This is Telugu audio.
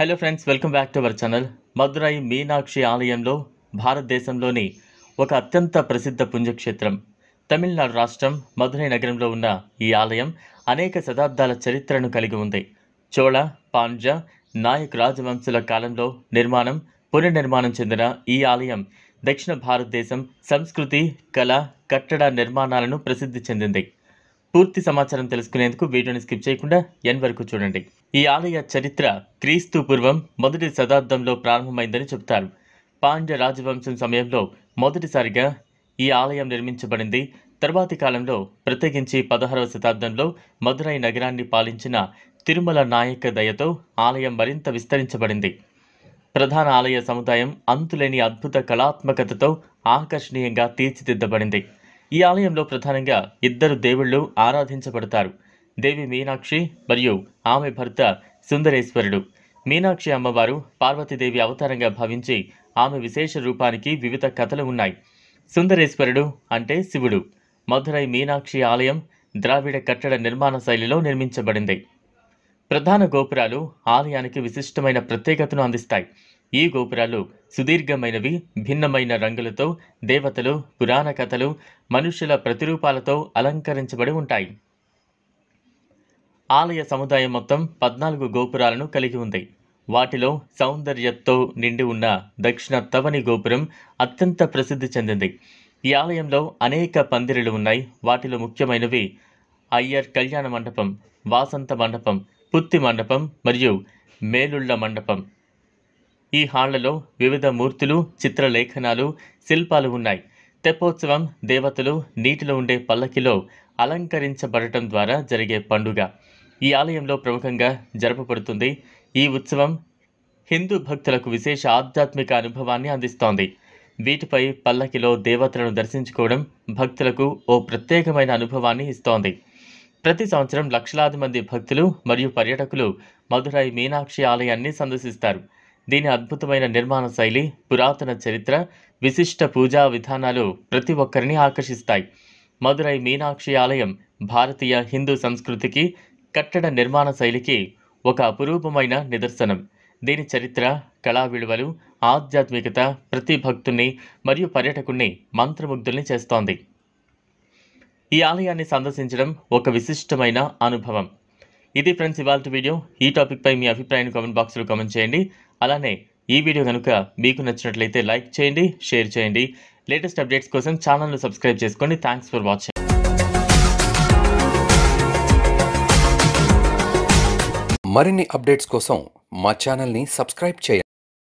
hello friends welcome back to our channel Madurai Meenakshi ఆలయంలో భారతదేశంలోని ఒక అత్యంత ప్రసిద్ధ పుణ్యక్షేత్రం తమిళనాడు రాష్ట్రం మధురై నగరంలో ఉన్న ఈ ఆలయం అనేక శతాబ్దాల చరిత్రను కలిగి ఉంది చోళ పాంజ నాయక్ రాజవంశుల కాలంలో నిర్మాణం పునర్నిర్మాణం చెందిన ఈ ఆలయం దక్షిణ భారతదేశం సంస్కృతి కళ కట్టడ నిర్మాణాలను ప్రసిద్ధి చెందింది పూర్తి సమాచారం తెలుసుకునేందుకు వీడియోని స్కిప్ చేయకుండా ఎన్ వరకు చూడండి ఈ ఆలయ చరిత్ర క్రీస్తు పూర్వం మొదటి శతాబ్దంలో ప్రారంభమైందని చెబుతారు పాండ్య రాజవంశం సమయంలో మొదటిసారిగా ఈ ఆలయం నిర్మించబడింది తర్వాతి కాలంలో ప్రత్యేకించి పదహారవ శతాబ్దంలో మధురై నగరాన్ని పాలించిన తిరుమల నాయక దయతో ఆలయం మరింత విస్తరించబడింది ప్రధాన ఆలయ సముదాయం అంతులేని అద్భుత కళాత్మకతతో ఆకర్షణీయంగా తీర్చిదిద్దబడింది ఈ ఆలయంలో ప్రధానంగా ఇద్దరు దేవుళ్ళు ఆరాధించబడతారు దేవి మీనాక్షి మరియు ఆమె భర్త సుందరేశ్వరుడు మీనాక్షి అమ్మవారు పార్వతీదేవి అవతారంగా భావించి ఆమె విశేష రూపానికి వివిధ కథలు ఉన్నాయి సుందరేశ్వరుడు అంటే శివుడు మధురై మీనాక్షి ఆలయం ద్రావిడ కట్టడ నిర్మాణ శైలిలో నిర్మించబడింది ప్రధాన గోపురాలు ఆలయానికి విశిష్టమైన ప్రత్యేకతను అందిస్తాయి ఈ గోపురాలు సుదీర్ఘమైనవి భిన్నమైన రంగులతో దేవతలు పురాణ కథలు మనుషుల ప్రతిరూపాలతో అలంకరించబడి ఉంటాయి ఆలయ సముదాయం మొత్తం పద్నాలుగు గోపురాలను కలిగి ఉంది వాటిలో సౌందర్యంతో నిండి ఉన్న దక్షిణ తవని గోపురం అత్యంత ప్రసిద్ధి చెందింది ఈ ఆలయంలో అనేక పందిరులు ఉన్నాయి వాటిలో ముఖ్యమైనవి అయ్యర్ కళ్యాణ మండపం వాసంత మండపం పుత్తి మండపం మరియు మేలుళ్ళ మండపం ఈ హాళ్లలో వివిధ మూర్తులు చిత్రలేఖనాలు శిల్పాలు ఉన్నాయి తెప్పోత్సవం దేవతలు నీటిలో ఉండే పల్లకిలో అలంకరించబడటం ద్వారా జరిగే పండుగ ఈ ఆలయంలో ప్రముఖంగా జరపబడుతుంది ఈ ఉత్సవం హిందూ భక్తులకు విశేష ఆధ్యాత్మిక అనుభవాన్ని అందిస్తోంది వీటిపై పల్లకిలో దేవతలను దర్శించుకోవడం భక్తులకు ఓ ప్రత్యేకమైన అనుభవాన్ని ఇస్తోంది ప్రతి సంవత్సరం లక్షలాది మంది భక్తులు మరియు పర్యాటకులు మధురై మీనాక్షి ఆలయాన్ని సందర్శిస్తారు దీని అద్భుతమైన నిర్మాణ శైలి పురాతన చరిత్ర విశిష్ట పూజా విధానాలు ప్రతి ఒక్కరిని ఆకర్షిస్తాయి మదురై మీనాక్షి ఆలయం భారతీయ హిందూ సంస్కృతికి కట్టడ నిర్మాణ శైలికి ఒక అపురూపమైన నిదర్శనం దీని చరిత్ర కళా విలువలు ఆధ్యాత్మికత ప్రతి భక్తుణ్ణి మరియు పర్యటకుణ్ణి మంత్రముగ్ధుల్ని చేస్తోంది ఈ ఆలయాన్ని సందర్శించడం ఒక విశిష్టమైన అనుభవం ఇది ఫ్రెండ్స్ ఇవాళ వీడియో ఈ టాపిక్పై మీ అభిప్రాయాన్ని కామెంట్ బాక్స్లో కామెంట్ చేయండి అలానే ఈ వీడియో కనుక మీకు నచ్చినట్లయితే లైక్ చేయండి షేర్ చేయండి లేటెస్ట్ అప్డేట్స్ కోసం ఛానల్ను సబ్స్క్రైబ్ చేసుకోండి థ్యాంక్స్ ఫర్ వాచింగ్ మరిన్ని అప్డేట్స్ కోసం మా